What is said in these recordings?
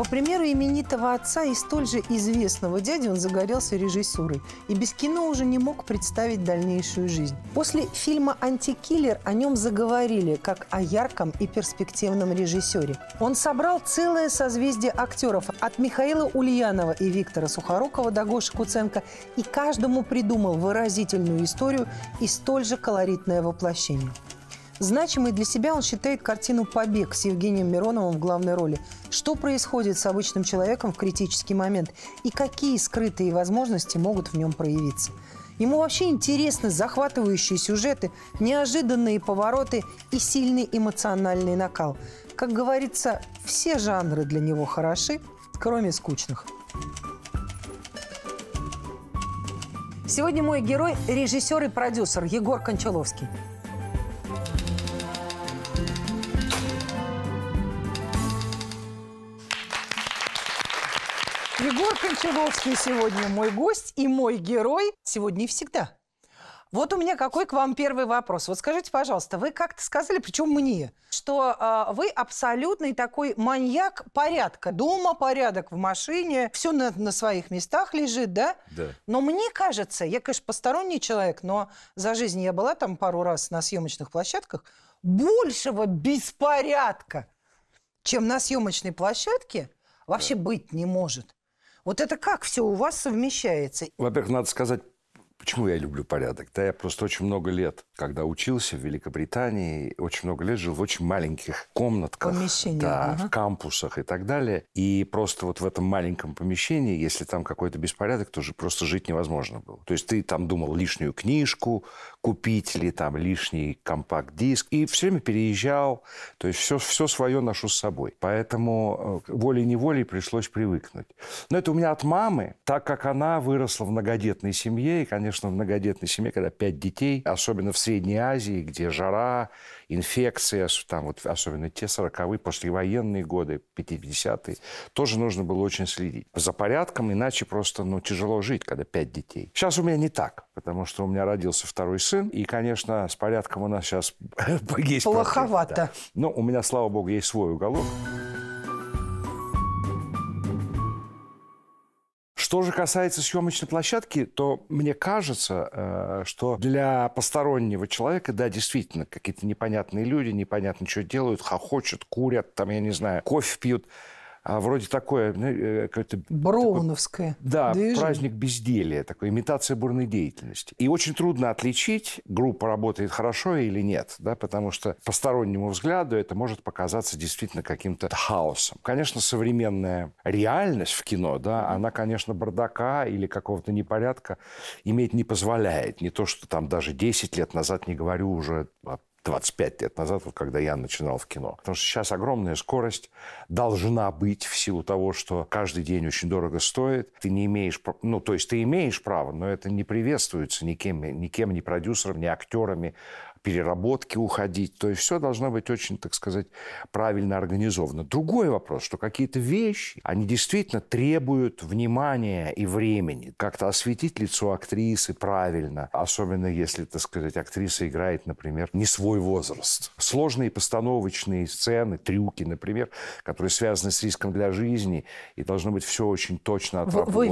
По примеру именитого отца и столь же известного дяди он загорелся режиссурой и без кино уже не мог представить дальнейшую жизнь. После фильма «Антикиллер» о нем заговорили как о ярком и перспективном режиссере. Он собрал целое созвездие актеров от Михаила Ульянова и Виктора Сухорукова до Гоши Куценко и каждому придумал выразительную историю и столь же колоритное воплощение. Значимой для себя он считает картину «Побег» с Евгением Мироновым в главной роли. Что происходит с обычным человеком в критический момент и какие скрытые возможности могут в нем проявиться. Ему вообще интересны захватывающие сюжеты, неожиданные повороты и сильный эмоциональный накал. Как говорится, все жанры для него хороши, кроме скучных. Сегодня мой герой – режиссер и продюсер Егор Кончаловский. Егор Кончаловский сегодня мой гость и мой герой сегодня и всегда. Вот у меня какой к вам первый вопрос. Вот скажите, пожалуйста, вы как-то сказали, причем мне, что э, вы абсолютный такой маньяк порядка. Дома порядок, в машине, все на, на своих местах лежит, да? Да. Но мне кажется, я, конечно, посторонний человек, но за жизнь я была там пару раз на съемочных площадках, большего беспорядка, чем на съемочной площадке, вообще да. быть не может. Вот это как все у вас совмещается? Во-первых, надо сказать, Почему я люблю порядок? Да я просто очень много лет, когда учился в Великобритании, очень много лет жил в очень маленьких комнатках, Помещение, да, угу. в кампусах и так далее. И просто вот в этом маленьком помещении, если там какой-то беспорядок, то же просто жить невозможно было. То есть ты там думал лишнюю книжку, купить ли там лишний компакт-диск. И все время переезжал, то есть все, все свое ношу с собой. Поэтому э, волей-неволей пришлось привыкнуть. Но это у меня от мамы, так как она выросла в многодетной семье, и, конечно, в многодетной семье, когда пять детей, особенно в Средней Азии, где жара, инфекции, там вот особенно те 40-е, послевоенные годы, 50-е, тоже нужно было очень следить за порядком, иначе просто ну, тяжело жить, когда пять детей. Сейчас у меня не так, потому что у меня родился второй сын, и, конечно, с порядком у нас сейчас есть Плоховато. Но у меня, слава богу, есть свой уголок. Что же касается съемочной площадки, то мне кажется, э, что для постороннего человека, да, действительно, какие-то непонятные люди, непонятно, что делают, хохочут, курят, там, я не знаю, кофе пьют а, вроде такое... Ну, э, какое-то, Броуновское Да, движение. праздник безделия, такой имитация бурной деятельности. И очень трудно отличить, группа работает хорошо или нет, да, потому что постороннему взгляду это может показаться действительно каким-то хаосом. Конечно, современная реальность в кино, да, она, конечно, бардака или какого-то непорядка иметь не позволяет. Не то, что там даже 10 лет назад, не говорю уже 25 лет назад, вот когда я начинал в кино. Потому что сейчас огромная скорость должна быть в силу того, что каждый день очень дорого стоит. Ты не имеешь, ну, то есть ты имеешь право, но это не приветствуется никем, никем, ни продюсером, ни актерами, переработки уходить. То есть все должно быть очень, так сказать, правильно организовано. Другой вопрос, что какие-то вещи, они действительно требуют внимания и времени. Как-то осветить лицо актрисы правильно, особенно если, так сказать, актриса играет, например, не свой возраст. Сложные постановочные сцены, трюки, например, которые связаны с риском для жизни, и должно быть все очень точно отработано. Вы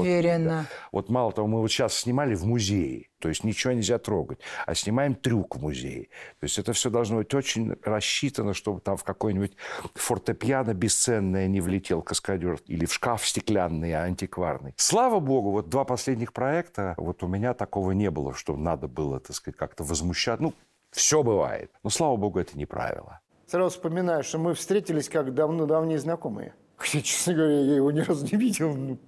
Да. Вот мало того, мы вот сейчас снимали в музее. То есть ничего нельзя трогать. А снимаем трюк в музее. То есть это все должно быть очень рассчитано, чтобы там в какой-нибудь фортепиано бесценное не влетел каскадер или в шкаф стеклянный, а антикварный. Слава богу, вот два последних проекта, вот у меня такого не было, что надо было, так сказать, как-то возмущать. Ну, все бывает. Но, слава богу, это не правило. Сразу вспоминаю, что мы встретились как давно-давние знакомые. Хотя, честно говоря, я его ни разу не видел. Ну,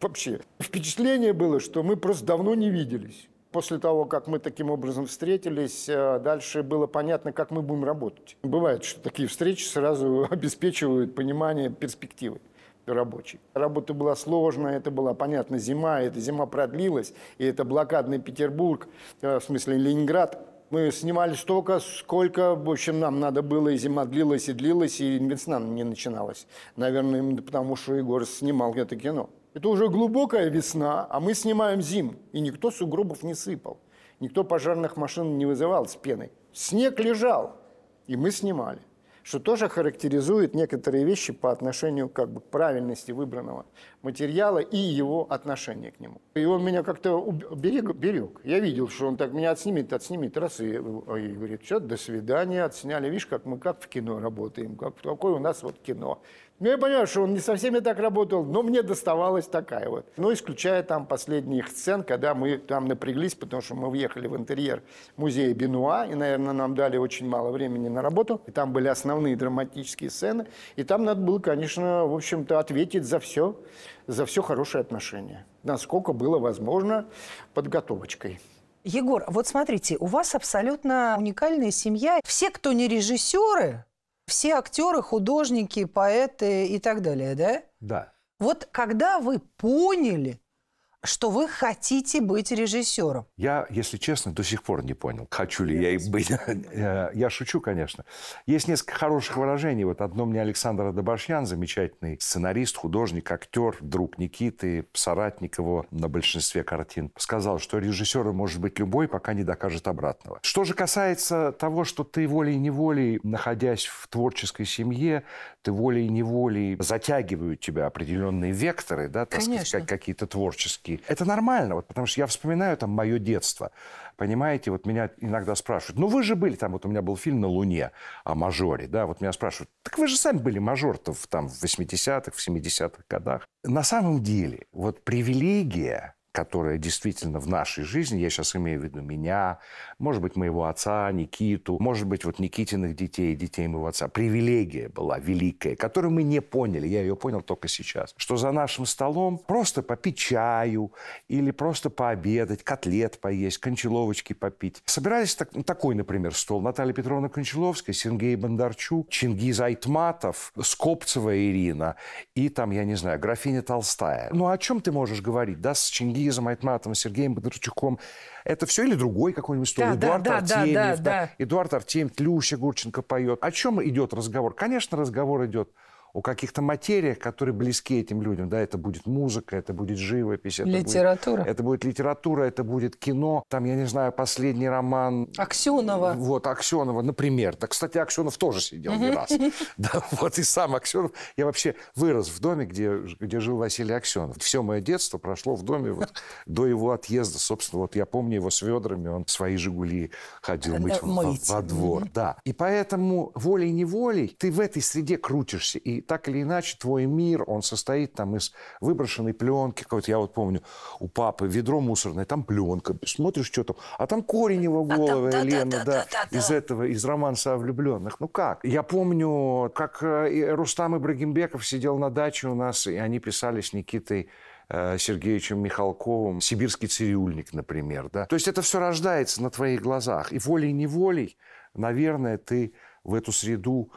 вообще. Впечатление было, что мы просто давно не виделись после того, как мы таким образом встретились, э, дальше было понятно, как мы будем работать. Бывает, что такие встречи сразу обеспечивают понимание перспективы рабочей. Работа была сложная, это была, понятно, зима, эта зима продлилась, и это блокадный Петербург, э, в смысле Ленинград, мы снимали столько, сколько, в общем, нам надо было, и зима длилась, и длилась, и весна не начиналась. Наверное, потому что Егор снимал это кино. Это уже глубокая весна, а мы снимаем зим, И никто сугробов не сыпал. Никто пожарных машин не вызывал с пеной. Снег лежал, и мы снимали. Что тоже характеризует некоторые вещи по отношению как бы, к правильности выбранного материала и его отношения к нему. И он меня как-то берег, берег. Я видел, что он так меня отснимет, отснимет, раз, и, и говорит, все, до свидания, отсняли. Видишь, как мы как в кино работаем, как, какое у нас вот кино. Ну, я понимаю, что он не со всеми так работал, но мне доставалась такая вот. Ну, исключая там последних сцен, когда мы там напряглись, потому что мы въехали в интерьер музея Бенуа, и, наверное, нам дали очень мало времени на работу. И там были основные драматические сцены, и там надо было, конечно, в общем-то, ответить за все, за все хорошее отношение, насколько было возможно подготовочкой. Егор, вот смотрите, у вас абсолютно уникальная семья. Все, кто не режиссеры, все актеры, художники, поэты и так далее, да? Да. Вот когда вы поняли, что вы хотите быть режиссером? Я, если честно, до сих пор не понял, хочу ли я, я и быть. Э, я шучу, конечно. Есть несколько хороших выражений. Вот одно мне Александр Адабашьян, замечательный сценарист, художник, актер, друг Никиты, соратник его на большинстве картин, сказал, что режиссером может быть любой, пока не докажет обратного. Что же касается того, что ты волей-неволей, находясь в творческой семье, ты волей-неволей затягивают тебя определенные векторы, да, так конечно. сказать, какие-то творческие это нормально, вот, потому что я вспоминаю там мое детство. Понимаете, вот меня иногда спрашивают, ну вы же были там, вот у меня был фильм «На Луне» о мажоре, да, вот меня спрашивают, так вы же сами были мажор там в 80-х, в 70-х годах. На самом деле, вот привилегия которая действительно в нашей жизни, я сейчас имею в виду меня, может быть, моего отца, Никиту, может быть, вот Никитиных детей, детей моего отца, привилегия была великая, которую мы не поняли, я ее понял только сейчас, что за нашим столом просто попить чаю или просто пообедать, котлет поесть, кончаловочки попить. Собирались так, ну, такой, например, стол Наталья Петровна Кончаловская, Сергей Бондарчук, Чингиз Айтматов, Скопцева Ирина и там, я не знаю, графиня Толстая. Ну, о чем ты можешь говорить, да, с Чингизом Киргизом Айтматовым, Сергеем Бондарчуком. Это все или другой какой-нибудь истории. Да, Эдуард да, Артемьев, да, да, да. Эдуард Артемьев, Люся Гурченко поет. О чем идет разговор? Конечно, разговор идет о каких-то материях, которые близки этим людям. Да, это будет музыка, это будет живопись. Это литература. Будет, это будет литература, это будет кино. Там, я не знаю, последний роман... Аксенова. Вот, Аксенова, например. Да, кстати, Аксенов тоже сидел не раз. Да, вот и сам Аксенов. Я вообще вырос в доме, где, где жил Василий Аксенов. Все мое детство прошло в доме вот, до его отъезда. Собственно, вот я помню его с ведрами, он свои «Жигули» ходил мыть, мыть. Во, во двор. Да. И поэтому волей-неволей ты в этой среде крутишься. И так или иначе твой мир, он состоит там из выброшенной пленки какой-то. Я вот помню, у папы ведро мусорное, там пленка. Смотришь, что там. А там Коренева голова, а там, Елена, да, да, да, да, из этого, из романса о влюбленных. Ну как? Я помню, как э, Рустам Ибрагимбеков сидел на даче у нас, и они писали с Никитой э, Сергеевичем Михалковым «Сибирский цирюльник», например. Да? То есть это все рождается на твоих глазах. И волей-неволей, наверное, ты в эту среду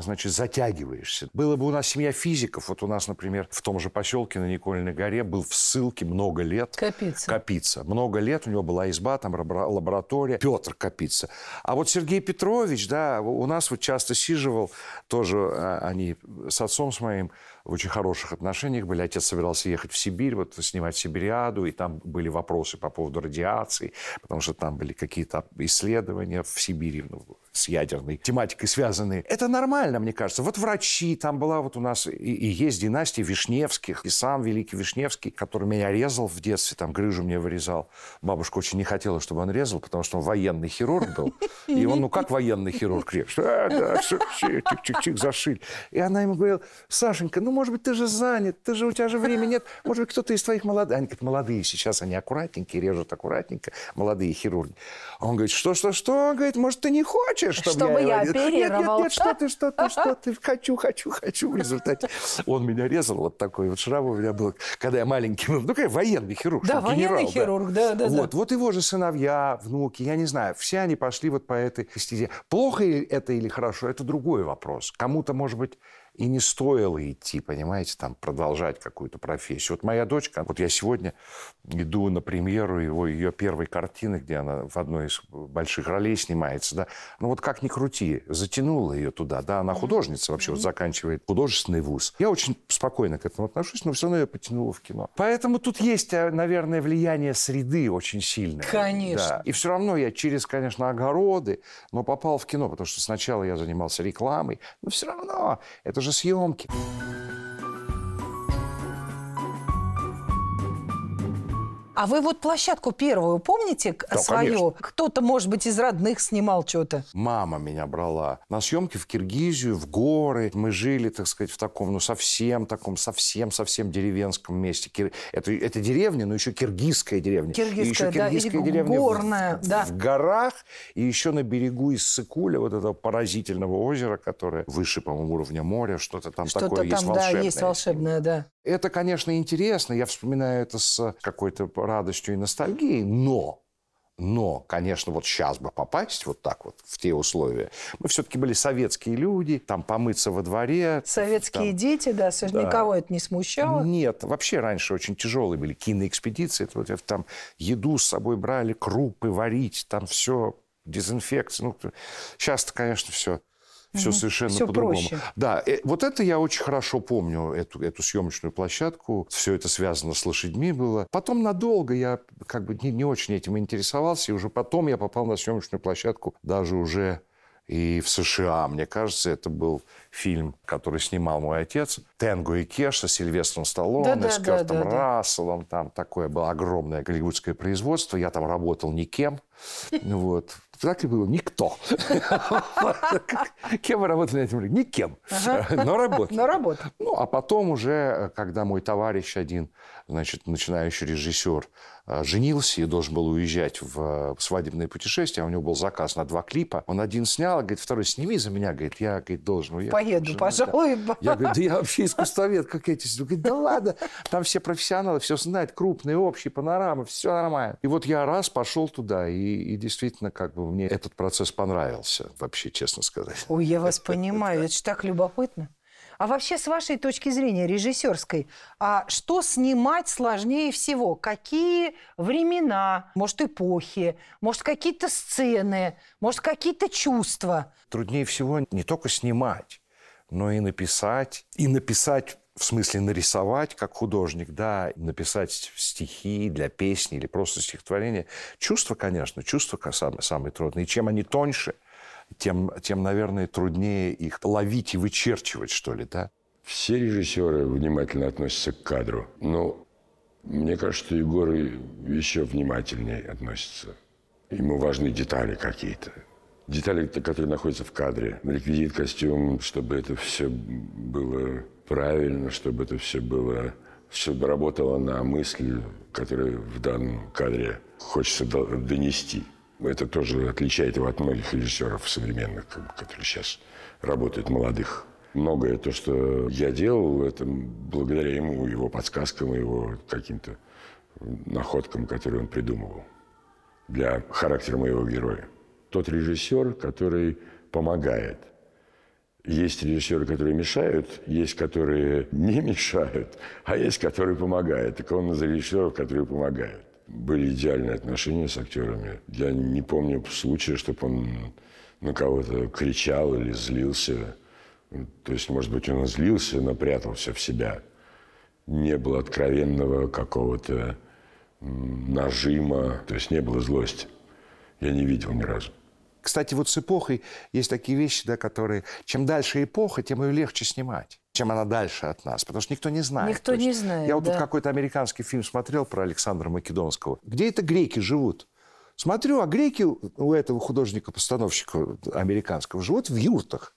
значит, затягиваешься. Было бы у нас семья физиков, вот у нас, например, в том же поселке на Никольной горе был в ссылке много лет. Капица. Капица. Много лет, у него была изба, там лаборатория. Петр Капица. А вот Сергей Петрович, да, у нас вот часто сиживал, тоже а, они с отцом с моим в очень хороших отношениях были. Отец собирался ехать в Сибирь, вот снимать Сибириаду, и там были вопросы по поводу радиации, потому что там были какие-то исследования в Сибири ну, с ядерной тематикой связаны. Это нормально, мне кажется. Вот врачи, там была вот у нас и, и есть династия Вишневских, и сам великий Вишневский, который меня резал в детстве, там грыжу мне вырезал. Бабушка очень не хотела, чтобы он резал, потому что он военный хирург был. И он, ну как военный хирург, резал? А, да, чик-чик-чик, зашили. И она ему говорила, Сашенька, ну может быть, ты же занят, ты же, у тебя же времени нет. Может быть, кто-то из твоих молодых... Они говорят, молодые сейчас, они аккуратненькие, режут аккуратненько, молодые хирурги. А он говорит, что-что-что? Он говорит, может, ты не хочешь, чтобы, чтобы я, я оперировал? Нет, нет, нет, что ты, что ты, что ты, хочу, хочу, хочу. В результате он меня резал вот такой вот шрам у меня был, когда я маленький был. Ну, конечно, военный хирург, Да, военный генерал, хирург, да, да, да. Вот, да. вот его же сыновья, внуки, я не знаю, все они пошли вот по этой стезе. Плохо это или хорошо, это другой вопрос. Кому-то, может быть, и не стоило идти, понимаете, там продолжать какую-то профессию. Вот моя дочка, вот я сегодня иду на премьеру его, ее первой картины, где она в одной из больших ролей снимается, да. Ну вот как ни крути, затянула ее туда, да, она художница вообще, вот заканчивает художественный вуз. Я очень спокойно к этому отношусь, но все равно ее потянуло в кино. Поэтому тут есть, а, наверное, влияние среды очень сильное. Конечно. Да. И все равно я через, конечно, огороды, но попал в кино, потому что сначала я занимался рекламой, но все равно это же съемки. А вы вот площадку первую помните да, свою? Кто-то, может быть, из родных снимал что-то? Мама меня брала на съемки в Киргизию, в горы. Мы жили, так сказать, в таком, ну, совсем таком, совсем-совсем деревенском месте. Это, это деревня, но еще киргизская деревня. Киргизская, и еще киргизская да, деревня горная, в, да. в горах, и еще на берегу из Сыкуля, вот этого поразительного озера, которое выше, по-моему, уровня моря, что-то там что такое там, есть волшебное. да, есть волшебное, да. Это, конечно, интересно, я вспоминаю это с какой-то радостью и ностальгией, но но, конечно, вот сейчас бы попасть вот так вот в те условия. Мы все-таки были советские люди, там помыться во дворе. Советские там... дети, да, да, никого это не смущало. Нет, вообще раньше очень тяжелые были киноэкспедиции. Это вот там еду с собой брали, крупы варить, там все, дезинфекция. Ну, сейчас-то, конечно, все все угу. совершенно по-другому. Да, э, вот это я очень хорошо помню, эту, эту съемочную площадку. Все это связано с лошадьми было. Потом надолго я как бы не, не очень этим интересовался, и уже потом я попал на съемочную площадку даже уже и в США. Мне кажется, это был фильм, который снимал мой отец. «Тенго и Кеш» со Сильвестром Сталлоне, да, да, Кертом да, да. Расселом. Там такое было огромное голливудское производство. Я там работал никем. Вот спектакле был никто. Кем вы работали на этом рынке? Никем. Но работали. Но работали. Ну, а потом уже, э, когда мой товарищ один, значит, начинающий режиссер, э, женился и должен был уезжать э, в свадебное путешествие, а у него был заказ на два клипа. Он один снял, говорит, второй сними за меня, говорит, я говорит, должен уехать. Поеду, Жена, ну, пожалуй. Я говорю, да я вообще искусствовед, как эти. говорит, да ладно, там все профессионалы, все знают, крупные, общие панорамы, все нормально. И вот я раз пошел туда, и, и действительно как бы мне этот процесс понравился, вообще, честно сказать. Ой, я вас понимаю, это же так любопытно. А вообще, с вашей точки зрения, режиссерской, а что снимать сложнее всего? Какие времена, может, эпохи, может, какие-то сцены, может, какие-то чувства? Труднее всего не только снимать, но и написать. И написать в смысле нарисовать как художник, да, написать стихи для песни или просто стихотворение. Чувства, конечно, чувства самые, самые трудные. И чем они тоньше, тем, тем, наверное, труднее их ловить и вычерчивать, что ли, да? Все режиссеры внимательно относятся к кадру, но мне кажется, что Егор еще внимательнее относится. Ему важны детали какие-то. Детали, которые находятся в кадре. Реквизит, костюм, чтобы это все было правильно, чтобы это все было, все работало на мысль, которую в данном кадре хочется донести. Это тоже отличает его от многих режиссеров современных, которые сейчас работают, молодых. Многое то, что я делал, это благодаря ему, его подсказкам, его каким-то находкам, которые он придумывал для характера моего героя. Тот режиссер, который помогает – есть режиссеры, которые мешают, есть, которые не мешают, а есть, которые помогают. Так он за режиссеров, которые помогают. Были идеальные отношения с актерами. Я не помню случая, чтобы он на кого-то кричал или злился. То есть, может быть, он злился, но прятался в себя. Не было откровенного какого-то нажима, то есть не было злости. Я не видел ни разу. Кстати, вот с эпохой есть такие вещи, да, которые... Чем дальше эпоха, тем ее легче снимать чем она дальше от нас, потому что никто не знает. Никто есть, не знает. Я вот да. тут какой-то американский фильм смотрел про Александра Македонского. Где это греки живут? Смотрю, а греки у этого художника-постановщика американского живут в юртах.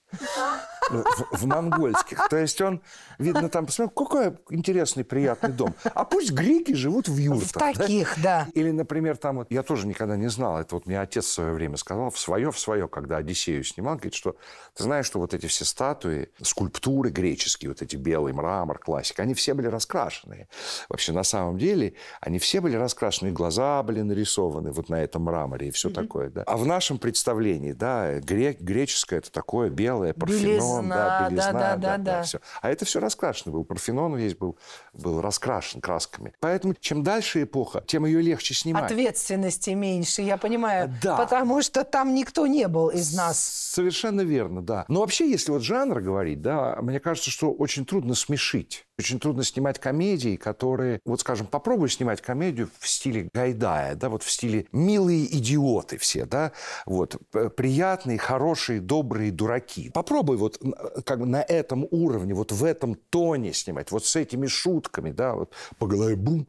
Э, в, в монгольских. То есть он, видно, там, посмотрел, какой интересный, приятный дом. А пусть греки живут в юртах. В таких, да. да. Или, например, там, вот, я тоже никогда не знал, это вот мне отец в свое время сказал, в свое, в свое, когда Одиссею снимал, говорит, что ты знаешь, что вот эти все статуи, скульптуры греческие, вот эти белый мрамор, классика, они все были раскрашены. Вообще, на самом деле, они все были раскрашены, глаза были нарисованы вот на этом мраморе и все mm-hmm. такое. Да. А в нашем представлении, да, грек, греческое это такое белое, парфенон. Парфенон, да, белизна, да, да, да, да, все. А это все раскрашено было. Парфенон весь был, был раскрашен красками. Поэтому чем дальше эпоха, тем ее легче снимать. Ответственности меньше, я понимаю. А, да. Потому что там никто не был из нас. Совершенно верно, да. Но вообще, если вот жанр говорить, да, мне кажется, что очень трудно смешить очень трудно снимать комедии, которые, вот скажем, попробуй снимать комедию в стиле Гайдая, да, вот в стиле милые идиоты все, да, вот, приятные, хорошие, добрые дураки. Попробуй вот как бы на этом уровне, вот в этом тоне снимать, вот с этими шутками, да, вот по голове бум,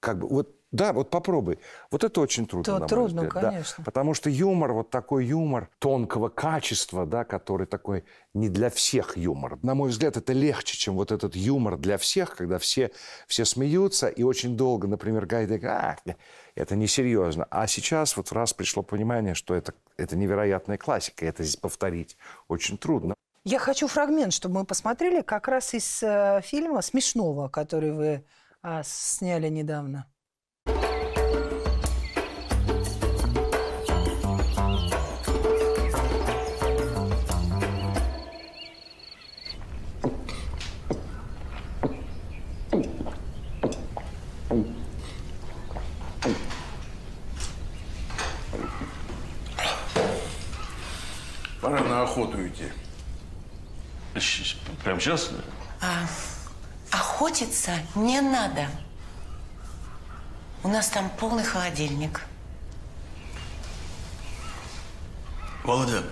как бы вот да, вот попробуй. Вот это очень трудно. Да, трудно, взгляд, конечно. Да. Потому что юмор, вот такой юмор тонкого качества, да, который такой не для всех юмор. На мой взгляд, это легче, чем вот этот юмор для всех, когда все, все смеются, и очень долго, например, Гайдай, а, это несерьезно. А сейчас вот раз пришло понимание, что это, это невероятная классика, это повторить очень трудно. Я хочу фрагмент, чтобы мы посмотрели как раз из э, фильма «Смешного», который вы э, сняли недавно. Пора на охоту идти. Прямо сейчас? А, охотиться не надо. У нас там полный холодильник. Володя,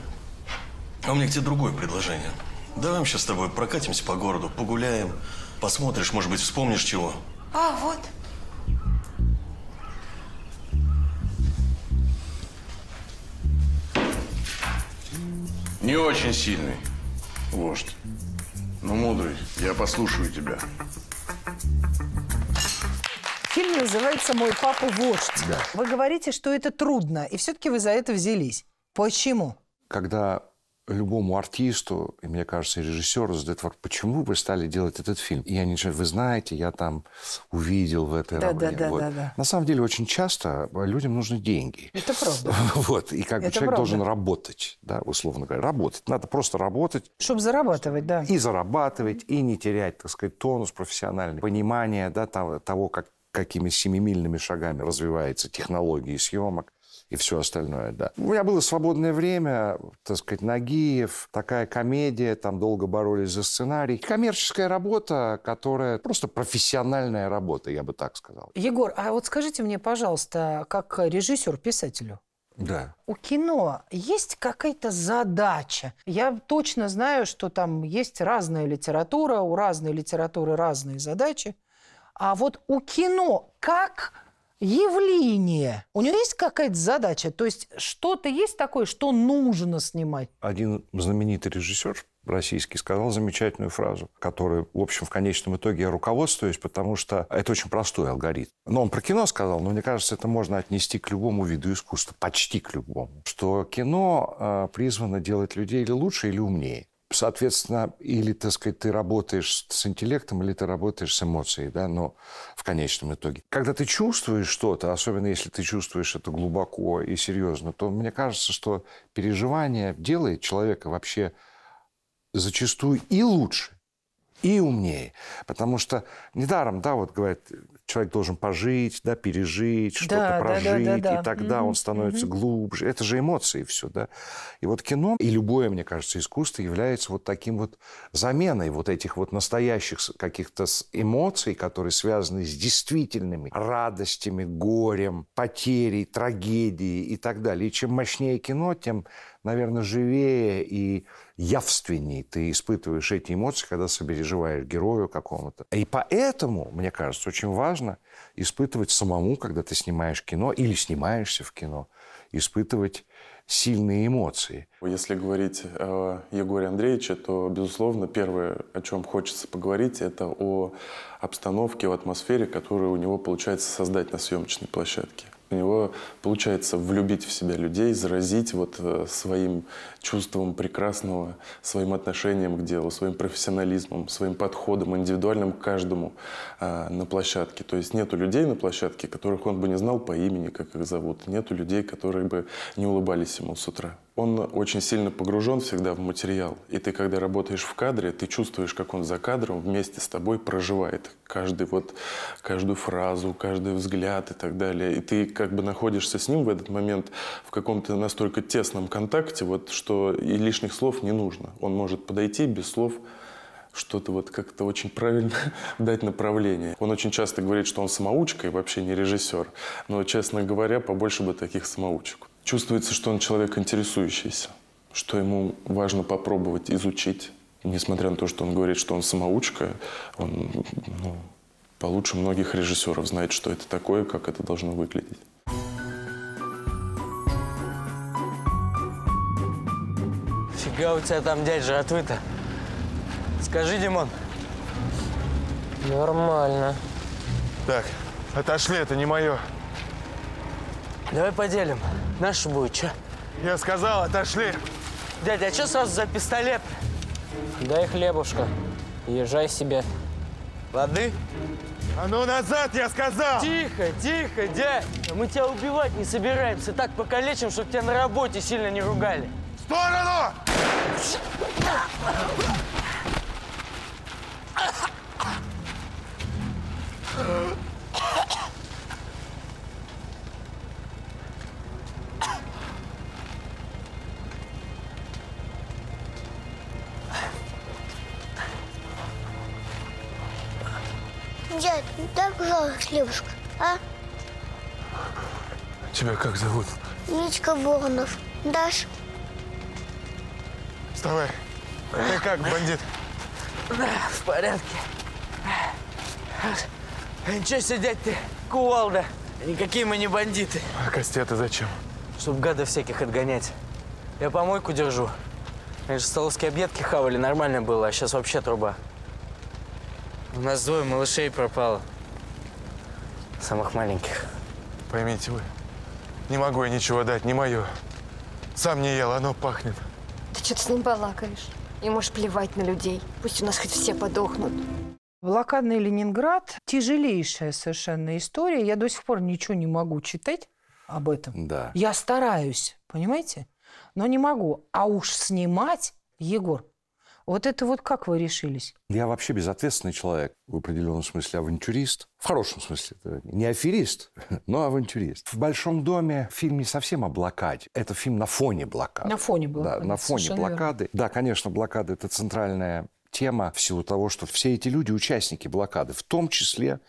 а у меня к тебе другое предложение. Давай мы сейчас с тобой прокатимся по городу, погуляем, посмотришь, может быть, вспомнишь чего. А, вот. Не очень сильный вождь, но мудрый. Я послушаю тебя. Фильм называется «Мой папа вождь». Да. Вы говорите, что это трудно, и все-таки вы за это взялись. Почему? Когда любому артисту, и мне кажется, и режиссеру задают вопрос, почему вы стали делать этот фильм? И я не знаю, вы знаете, я там увидел в этой да, работе. Да, да, вот. да, да. На самом деле, очень часто а, людям нужны деньги. Это правда. Вот, и как бы Это человек правда. должен работать, да, условно говоря, работать. Надо просто работать. Чтобы зарабатывать, да. И зарабатывать, и не терять, так сказать, тонус профессиональный, понимание да, того, как, какими семимильными шагами развиваются технологии съемок и все остальное, да. У меня было свободное время, так сказать, Нагиев, такая комедия, там долго боролись за сценарий. Коммерческая работа, которая просто профессиональная работа, я бы так сказал. Егор, а вот скажите мне, пожалуйста, как режиссер писателю, да. У кино есть какая-то задача. Я точно знаю, что там есть разная литература, у разной литературы разные задачи. А вот у кино как явление. У него есть какая-то задача? То есть что-то есть такое, что нужно снимать? Один знаменитый режиссер российский сказал замечательную фразу, которая, в общем, в конечном итоге я руководствуюсь, потому что это очень простой алгоритм. Но он про кино сказал, но мне кажется, это можно отнести к любому виду искусства, почти к любому. Что кино э, призвано делать людей или лучше, или умнее соответственно, или, так сказать, ты работаешь с интеллектом, или ты работаешь с эмоцией, да, но в конечном итоге. Когда ты чувствуешь что-то, особенно если ты чувствуешь это глубоко и серьезно, то мне кажется, что переживание делает человека вообще зачастую и лучше, и умнее. Потому что недаром, да, вот говорят, человек должен пожить, да, пережить, что-то да, прожить, да, да, да, да. и тогда mm-hmm. он становится mm-hmm. глубже. Это же эмоции все, да. И вот кино и любое, мне кажется, искусство является вот таким вот заменой вот этих вот настоящих каких-то эмоций, которые связаны с действительными радостями, горем, потерей, трагедией и так далее. И чем мощнее кино, тем наверное, живее и явственней ты испытываешь эти эмоции, когда сопереживаешь герою какому-то. И поэтому, мне кажется, очень важно испытывать самому, когда ты снимаешь кино или снимаешься в кино, испытывать сильные эмоции. Если говорить о Егоре Андреевиче, то, безусловно, первое, о чем хочется поговорить, это о обстановке, о атмосфере, которую у него получается создать на съемочной площадке у него получается влюбить в себя людей, заразить вот э, своим чувством прекрасного, своим отношением к делу, своим профессионализмом, своим подходом индивидуальным к каждому а, на площадке. То есть нету людей на площадке, которых он бы не знал по имени, как их зовут. Нету людей, которые бы не улыбались ему с утра он очень сильно погружен всегда в материал. И ты, когда работаешь в кадре, ты чувствуешь, как он за кадром вместе с тобой проживает каждый вот, каждую фразу, каждый взгляд и так далее. И ты как бы находишься с ним в этот момент в каком-то настолько тесном контакте, вот, что и лишних слов не нужно. Он может подойти без слов, что-то вот как-то очень правильно дать направление. Он очень часто говорит, что он самоучка и вообще не режиссер. Но, честно говоря, побольше бы таких самоучек. Чувствуется, что он человек интересующийся, что ему важно попробовать изучить. Несмотря на то, что он говорит, что он самоучка, он ну, получше многих режиссеров знает, что это такое, как это должно выглядеть. Фига у тебя там, дядь, жратвы-то. Скажи, Димон. Нормально. Так, отошли, это не мое. Давай поделим. Наш будет, что? Я сказал, отошли. Дядя, а что сразу за пистолет? Дай хлебушка. Езжай себе. Лады? А ну назад, я сказал! Тихо, тихо, дядя, а Мы тебя убивать не собираемся. Так покалечим, чтобы тебя на работе сильно не ругали. В сторону! девушка, а? Тебя как зовут? Мичка Воронов. Даш? Вставай. Ты как, бандит? Да, в порядке. Ничего сидеть ты, кувалда. Никакие мы не бандиты. А костя ты зачем? Чтоб гадов всяких отгонять. Я помойку держу. Раньше столовские объедки хавали, нормально было, а сейчас вообще труба. У нас двое малышей пропало. Самых маленьких. Поймите вы, не могу я ничего дать, не мое. Сам не ел, оно пахнет. Ты что-то с ним балакаешь. И можешь плевать на людей. Пусть у нас хоть все подохнут. Блокадный Ленинград – тяжелейшая совершенно история. Я до сих пор ничего не могу читать об этом. Да. Я стараюсь, понимаете? Но не могу. А уж снимать, Егор, вот это вот как вы решились? Я вообще безответственный человек, в определенном смысле авантюрист. В хорошем смысле. Не аферист, но авантюрист. В «Большом доме» фильм не совсем о блокаде. Это фильм на фоне блокады. На фоне блокады. Да, на фоне блокады. Верно. Да, конечно, блокада – это центральная тема в силу того, что все эти люди – участники блокады, в том числе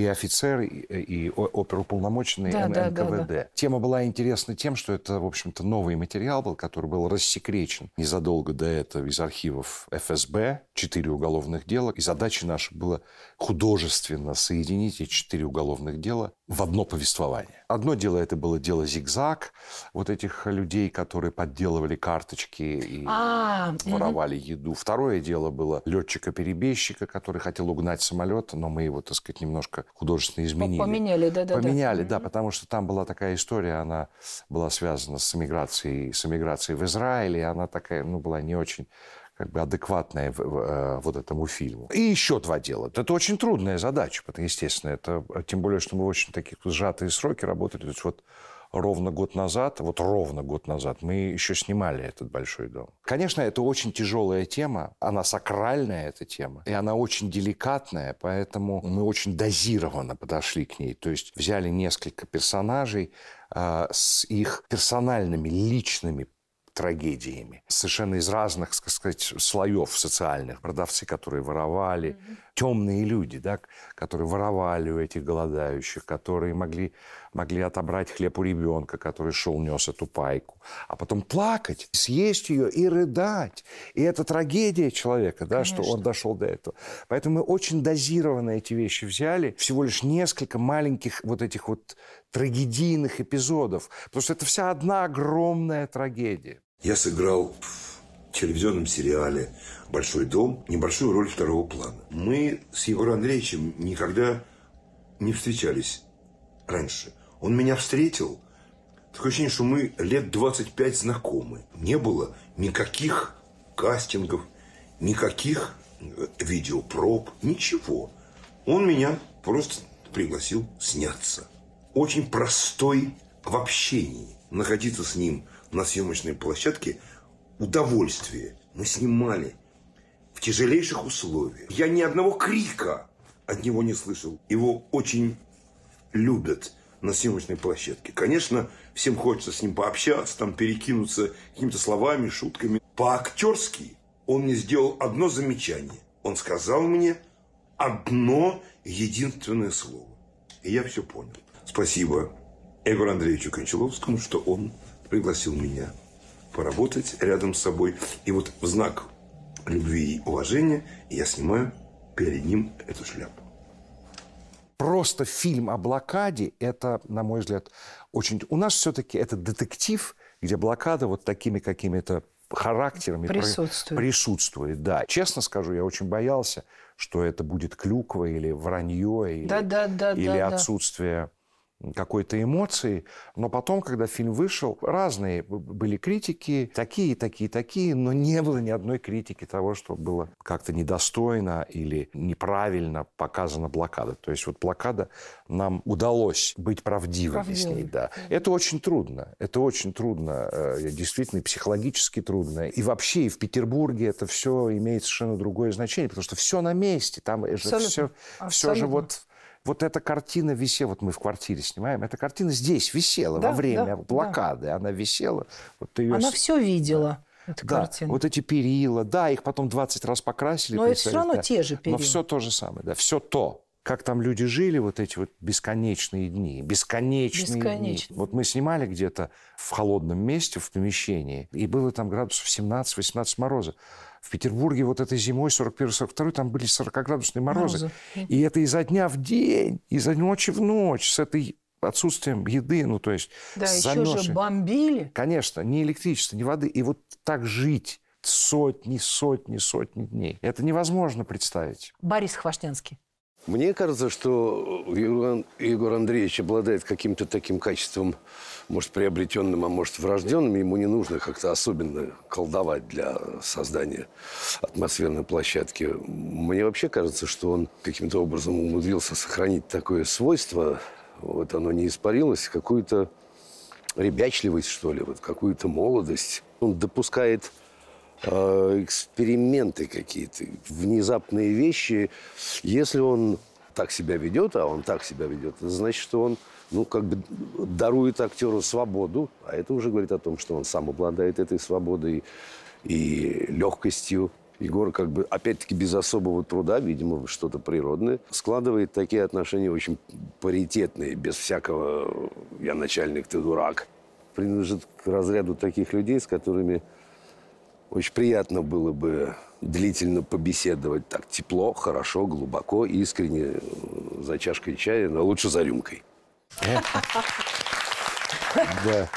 и офицер, и, и оперуполномоченный да, Н- да, Да, да. Тема была интересна тем, что это, в общем-то, новый материал был, который был рассекречен незадолго до этого из архивов ФСБ, четыре уголовных дела. И задача наша была художественно соединить эти четыре уголовных дела в одно повествование. Одно дело это было дело «Зигзаг», вот этих людей, которые подделывали карточки и а, воровали еду. Второе дело было летчика-перебежчика, который хотел угнать самолет, но мы его, так сказать, немножко художественно изменили. Поменяли, да, да. Поменяли, да, да потому что там была такая история, она была связана с эмиграцией, с эмиграцией в Израиль, и она такая, ну, была не очень как бы адекватная э, вот этому фильму. И еще два дела. Это очень трудная задача, потому естественно, это тем более, что мы в очень такие сжатые сроки работали. То есть вот ровно год назад, вот ровно год назад, мы еще снимали этот большой дом. Конечно, это очень тяжелая тема, она сакральная, эта тема, и она очень деликатная, поэтому мы очень дозированно подошли к ней. То есть взяли несколько персонажей э, с их персональными, личными трагедиями, совершенно из разных, так сказать, слоев социальных. Продавцы, которые воровали, mm-hmm темные люди, да, которые воровали у этих голодающих, которые могли, могли отобрать хлеб у ребенка, который шел, нес эту пайку, а потом плакать, съесть ее и рыдать. И это трагедия человека, да, что он дошел до этого. Поэтому мы очень дозированно эти вещи взяли, всего лишь несколько маленьких вот этих вот трагедийных эпизодов, потому что это вся одна огромная трагедия. Я сыграл в телевизионном сериале «Большой дом» небольшую роль второго плана. Мы с Егором Андреевичем никогда не встречались раньше. Он меня встретил. Такое ощущение, что мы лет 25 знакомы. Не было никаких кастингов, никаких э, видеопроб, ничего. Он меня просто пригласил сняться. Очень простой в общении. Находиться с ним на съемочной площадке – удовольствие. Мы снимали в тяжелейших условиях. Я ни одного крика от него не слышал. Его очень любят на съемочной площадке. Конечно, всем хочется с ним пообщаться, там перекинуться какими-то словами, шутками. По-актерски он мне сделал одно замечание. Он сказал мне одно единственное слово. И я все понял. Спасибо Егору Андреевичу Кончаловскому, что он пригласил меня поработать рядом с собой. И вот в знак любви и уважения я снимаю перед ним эту шляпу. Просто фильм о блокаде – это, на мой взгляд, очень... У нас все-таки это детектив, где блокада вот такими какими-то характерами присутствует. присутствует, да. Честно скажу, я очень боялся, что это будет клюква или вранье, или, да, да, да, или да, отсутствие да какой-то эмоции. Но потом, когда фильм вышел, разные были критики, такие, такие, такие, но не было ни одной критики того, что было как-то недостойно или неправильно показана блокада. То есть вот блокада нам удалось быть правдивыми Правдивым. с ней. Да. Это очень трудно. Это очень трудно, э, действительно, психологически трудно. И вообще и в Петербурге это все имеет совершенно другое значение, потому что все на месте. Там все, все, все же вот вот эта картина висела, вот мы в квартире снимаем, эта картина здесь висела да, во время да, блокады, да. она висела. Вот ее... Она все видела. Да. да, картину. вот эти перила, да, их потом 20 раз покрасили. Но это все равно да. те же перила. Но все то же самое, да, все то как там люди жили вот эти вот бесконечные дни, бесконечные Бесконечно. дни. Вот мы снимали где-то в холодном месте, в помещении, и было там градусов 17-18 мороза. В Петербурге вот этой зимой 41-42 там были 40-градусные морозы. морозы. И это изо дня в день, изо ночи в ночь, с этой отсутствием еды, ну то есть... Да, еще же бомбили. Конечно, ни электричества, ни воды. И вот так жить сотни, сотни, сотни дней. Это невозможно представить. Борис Хваштянский. Мне кажется, что Егор Андреевич обладает каким-то таким качеством, может, приобретенным, а может, врожденным. Ему не нужно как-то особенно колдовать для создания атмосферной площадки. Мне вообще кажется, что он каким-то образом умудрился сохранить такое свойство. Вот оно не испарилось, какую-то ребячливость, что ли, вот какую-то молодость. Он допускает Э, эксперименты какие-то, внезапные вещи. Если он так себя ведет, а он так себя ведет, значит, что он ну, как бы дарует актеру свободу, а это уже говорит о том, что он сам обладает этой свободой и легкостью. Егор как бы, опять-таки, без особого труда, видимо, что-то природное, складывает такие отношения очень паритетные, без всякого «я начальник, ты дурак». Принадлежит к разряду таких людей, с которыми очень приятно было бы длительно побеседовать так тепло, хорошо, глубоко, искренне э, за чашкой чая, но лучше за рюмкой. Э? Да.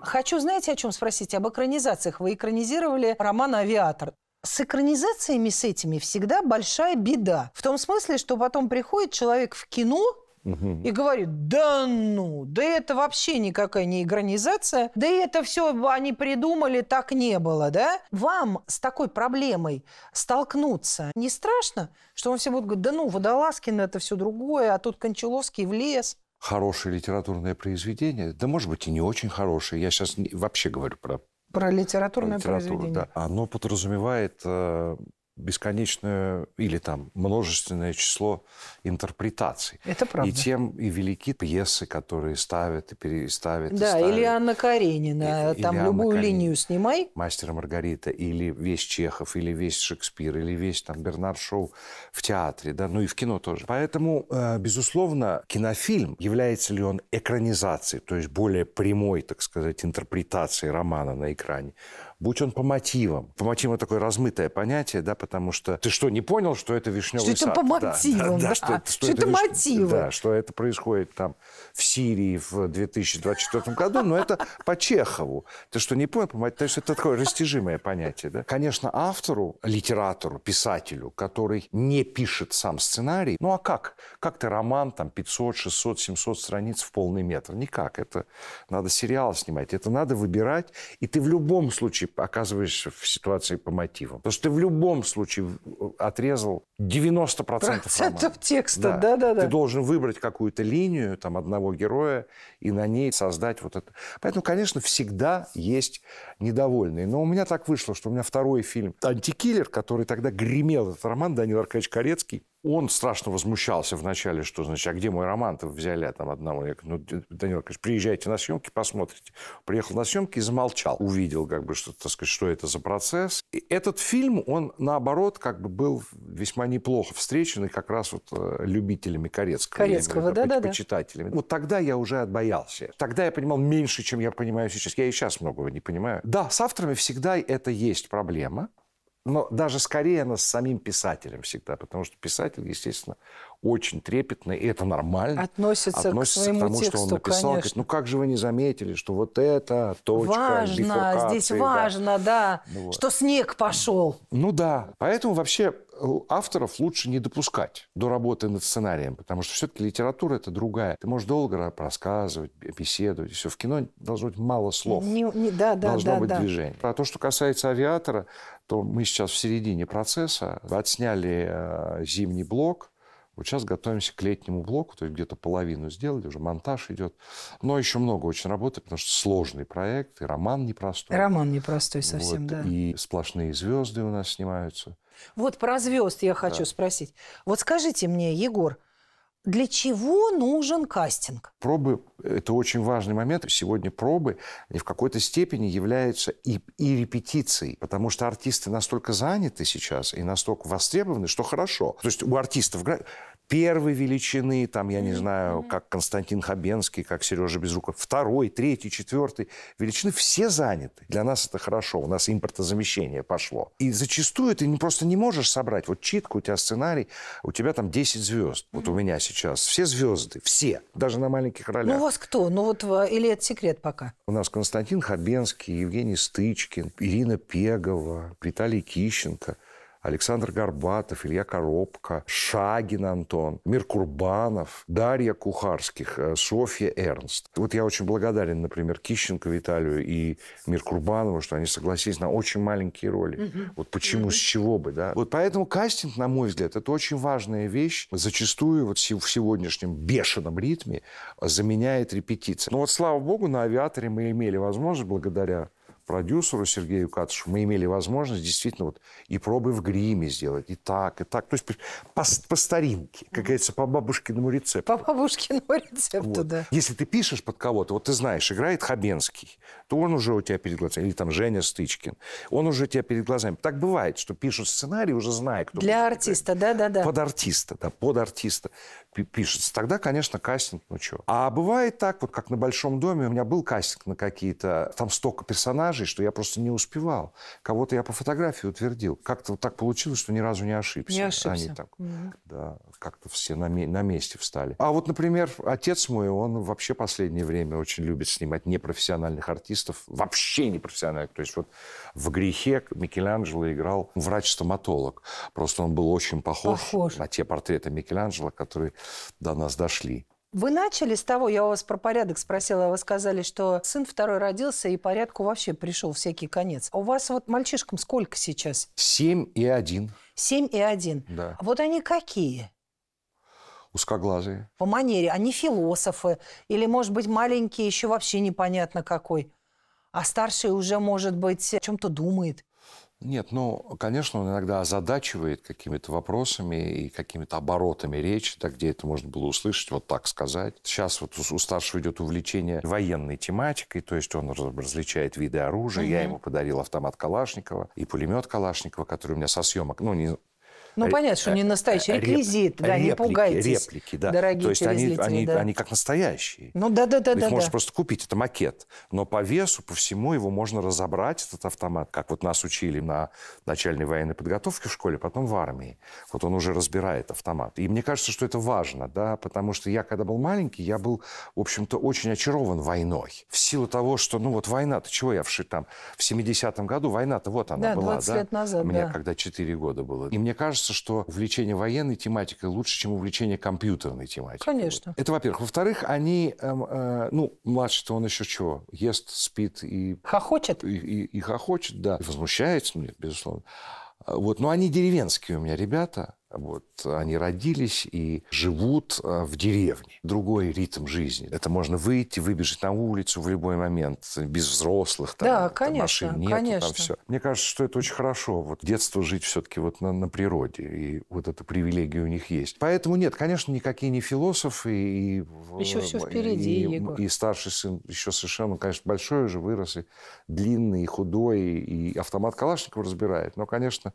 Хочу, знаете, о чем спросить? Об экранизациях. Вы экранизировали роман «Авиатор». С экранизациями с этими всегда большая беда. В том смысле, что потом приходит человек в кино, угу. и говорит, да ну, да это вообще никакая не игранизация, да и это все они придумали, так не было, да? Вам с такой проблемой столкнуться не страшно, что вам все будут говорить, да ну, Водолазкин это все другое, а тут Кончаловский в лес? Хорошее литературное произведение, да может быть и не очень хорошее, я сейчас вообще говорю про про литературное про литературу, произведение. Да. Оно подразумевает э, бесконечное или там множественное число интерпретаций. Это правда. И тем и велики пьесы, которые ставят и переставят. Да, и ставят. или Анна Каренина. И, там любую Анна линию снимай. Мастер Маргарита, или весь Чехов, или весь Шекспир, или весь там Бернард Шоу в театре, да, ну и в кино тоже. Поэтому, э, безусловно, кинофильм, является ли он экранизацией, то есть более прямой, так сказать, интерпретацией романа на экране, будь он по мотивам. По мотивам такое размытое понятие, да, потому что ты что, не понял, что это вишневый что сад? Что это по мотивам, да. да, да. Что, а, это, что, что это, это виш... мотивы. Да, что это происходит там в Сирии в 2024 году, но это по Чехову. Ты что, не понял? То есть это такое растяжимое понятие, да? Конечно, автору, литератору, писателю, который не пишет сам сценарий, ну а как? Как ты роман там 500, 600, 700 страниц в полный метр? Никак. Это надо сериал снимать. Это надо выбирать. И ты в любом случае оказываешься в ситуации по мотивам. Потому что ты в любом случае э, отрезал 90% процентов романа. текста, да. да, да, Ты должен выбрать какую-то линию там одного героя и на ней создать вот это. Поэтому, конечно, всегда есть недовольные. Но у меня так вышло, что у меня второй фильм «Антикиллер», который тогда гремел, этот роман Данил Аркадьевич Корецкий, он страшно возмущался вначале, что, значит, а где мой роман -то взяли там одного? Я говорю, ну, Данил Аркадьевич, приезжайте на съемки, посмотрите. Приехал на съемки и замолчал. Увидел, как бы, что, так сказать, что это за процесс. И этот фильм, он, наоборот, как бы был весьма они плохо встречены как раз вот э, любителями Корецкого. Корецкого, да-да-да. Почитателями. Вот тогда я уже отбоялся. Тогда я понимал меньше, чем я понимаю сейчас. Я и сейчас многого не понимаю. Да, с авторами всегда это есть проблема но даже скорее она с самим писателем всегда, потому что писатель, естественно, очень трепетно, и это нормально. Относится, относится к, своему к тому, тексту, что он написал. Конечно. Говорит, ну как же вы не заметили, что вот это точка Важно, здесь важно, да, да ну вот. что снег пошел. Ну да, поэтому вообще э, авторов лучше не допускать до работы над сценарием, потому что все-таки литература это другая. Ты можешь долго рассказывать, беседовать, и все. В кино должно быть мало слов. Не, не, да, да, должно да, быть да. движение. А то, что касается авиатора, то мы сейчас в середине процесса отсняли э, зимний блок, вот сейчас готовимся к летнему блоку, то есть где-то половину сделали, уже монтаж идет. Но еще много очень работы, потому что сложный проект, и роман непростой. Роман непростой совсем, вот, да. И сплошные звезды у нас снимаются. Вот про звезд я хочу да. спросить. Вот скажите мне, Егор, для чего нужен кастинг? Пробы – это очень важный момент. Сегодня пробы в какой-то степени являются и, и репетицией, потому что артисты настолько заняты сейчас и настолько востребованы, что хорошо. То есть у артистов первой величины, там, я не знаю, как Константин Хабенский, как Сережа Безруков, второй, третий, четвертый величины, все заняты. Для нас это хорошо, у нас импортозамещение пошло. И зачастую ты не просто не можешь собрать. Вот читку, у тебя сценарий, у тебя там 10 звезд. Вот у меня сейчас все звезды, все, даже на маленьких ролях. Ну, у вас кто? Ну, вот, э, или это секрет пока? У нас Константин Хабенский, Евгений Стычкин, Ирина Пегова, Виталий Кищенко – Александр Горбатов, Илья Коробка, Шагин Антон, Миркурбанов, Дарья Кухарских, э, Софья Эрнст. Вот я очень благодарен, например, Кищенко Виталию и Миркурбанову, что они согласились на очень маленькие роли. Угу. Вот почему, угу. с чего бы, да? Вот поэтому кастинг, на мой взгляд, это очень важная вещь. Зачастую вот в сегодняшнем бешеном ритме заменяет репетиции. Но вот, слава богу, на «Авиаторе» мы имели возможность, благодаря продюсеру Сергею Катышу мы имели возможность действительно вот и пробы в гриме сделать, и так, и так. То есть по, по старинке, как говорится, по бабушкиному рецепту. По бабушкиному рецепту, вот. да. Если ты пишешь под кого-то, вот ты знаешь, играет Хабенский, то он уже у тебя перед глазами, или там Женя Стычкин, он уже у тебя перед глазами. Так бывает, что пишут сценарий, уже зная, кто... Для артиста, да-да-да. Под артиста, да, под артиста пишется. Тогда, конечно, кастинг, ну что. А бывает так, вот как на «Большом доме», у меня был кастинг на какие-то... Там столько персонажей, что я просто не успевал. Кого-то я по фотографии утвердил. Как-то вот так получилось, что ни разу не ошибся. Не ошибся. Они так, угу. да, как-то все на, на месте встали. А вот, например, отец мой, он вообще последнее время очень любит снимать непрофессиональных артистов. Вообще непрофессиональных. То есть вот в «Грехе» Микеланджело играл врач-стоматолог. Просто он был очень похож, похож. на те портреты Микеланджело, которые до нас дошли. Вы начали с того, я у вас про порядок спросила, а вы сказали, что сын второй родился, и порядку вообще пришел всякий конец. у вас вот мальчишкам сколько сейчас? Семь и один. Семь и один. Да. вот они какие? Узкоглазые. По манере. Они философы. Или, может быть, маленькие еще вообще непонятно какой. А старший уже, может быть, о чем-то думает. Нет, ну, конечно, он иногда озадачивает какими-то вопросами и какими-то оборотами речи, да, где это можно было услышать, вот так сказать. Сейчас вот у старшего идет увлечение военной тематикой, то есть он различает виды оружия. Mm-hmm. Я ему подарил автомат Калашникова и пулемет Калашникова, который у меня со съемок, ну, не ну, понятно, что не э, настоящий э, реквизит, да, не пугайтесь. Реплики, да. Дорогие То есть они, они, да. они как настоящие. Ну, да-да-да. Их да, можно да. просто купить, это макет. Но по весу, по всему его можно разобрать, этот автомат, как вот нас учили на начальной военной подготовке в школе, потом в армии. Вот он уже разбирает автомат. И мне кажется, что это важно, да, потому что я, когда был маленький, я был, в общем-то, очень очарован войной. В силу того, что, ну вот война-то, чего я в, там, в 70-м году, война-то вот она да, была. 20 да? лет назад, Мне да. когда 4 года было. И мне кажется, кажется, что увлечение военной тематикой лучше, чем увлечение компьютерной тематикой. Конечно. Это, во-первых. Во-вторых, они, э, э, ну, младший-то он еще чего? Ест, спит и... Хохочет? И, и, и хохочет, да. И возмущается, ну, безусловно. А вот, но они деревенские у меня ребята. Вот. Они родились и живут э, в деревне. Другой ритм жизни. Это можно выйти, выбежать на улицу в любой момент, без взрослых, там, да, конечно, машин нет, конечно. там все. Мне кажется, что это очень хорошо. Вот детство жить все-таки вот на, на природе. И вот эта привилегия у них есть. Поэтому нет, конечно, никакие не философы. И, еще все впереди, и, Егор. И старший сын еще совершенно, конечно, большой уже вырос, и длинный, и худой, и автомат Калашникова разбирает. Но, конечно,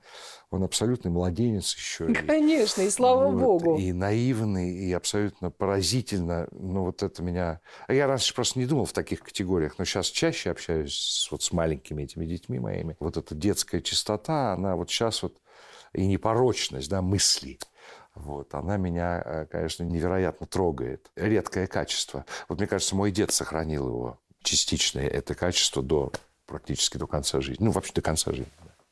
он абсолютный младенец еще. Конечно, и слава вот, богу. И наивный, и абсолютно поразительно. Ну, вот это меня... А я раньше просто не думал в таких категориях, но сейчас чаще общаюсь с, вот с маленькими этими детьми моими. Вот эта детская чистота, она вот сейчас вот... И непорочность, да, мысли. Вот, она меня, э, конечно, невероятно трогает. Редкое качество. Вот мне кажется, мой дед сохранил его частичное это качество до практически до конца жизни. Ну, вообще до конца жизни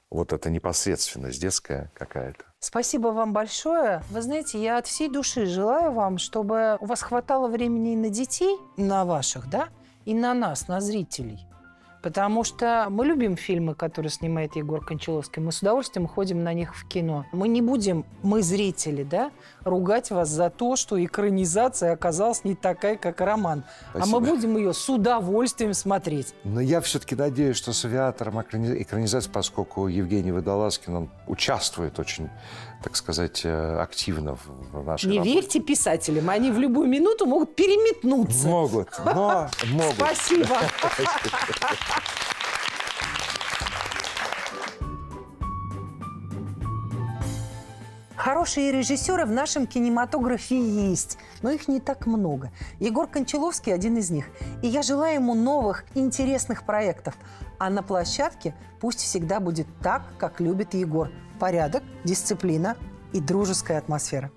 вот эта непосредственность детская какая-то. Спасибо вам большое. Вы знаете, я от всей души желаю вам, чтобы у вас хватало времени и на детей, на ваших, да, и на нас, на зрителей. Потому что мы любим фильмы, которые снимает Егор Кончаловский. Мы с удовольствием ходим на них в кино. Мы не будем, мы зрители, да, ругать вас за то, что экранизация оказалась не такая, как роман. Спасибо. А мы будем ее с удовольствием смотреть. Но я все-таки надеюсь, что с авиатором экранизация, поскольку Евгений Водолазкин, он участвует очень так сказать, э, активно в нашей Не работе. верьте писателям, они в любую минуту могут переметнуться. Могут, но могут. Спасибо. Хорошие режиссеры в нашем кинематографе есть, но их не так много. Егор Кончаловский один из них. И я желаю ему новых, интересных проектов. А на площадке пусть всегда будет так, как любит Егор – порядок, дисциплина и дружеская атмосфера.